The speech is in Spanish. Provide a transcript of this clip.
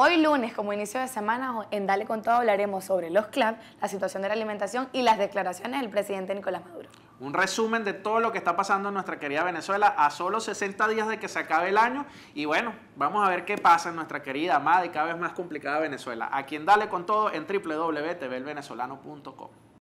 Hoy lunes, como inicio de semana, en Dale con Todo hablaremos sobre los CLAP, la situación de la alimentación y las declaraciones del presidente Nicolás Maduro. Un resumen de todo lo que está pasando en nuestra querida Venezuela a solo 60 días de que se acabe el año. Y bueno, vamos a ver qué pasa en nuestra querida, amada y cada vez más complicada Venezuela. Aquí en Dale con Todo en www.tvlvenezolano.com.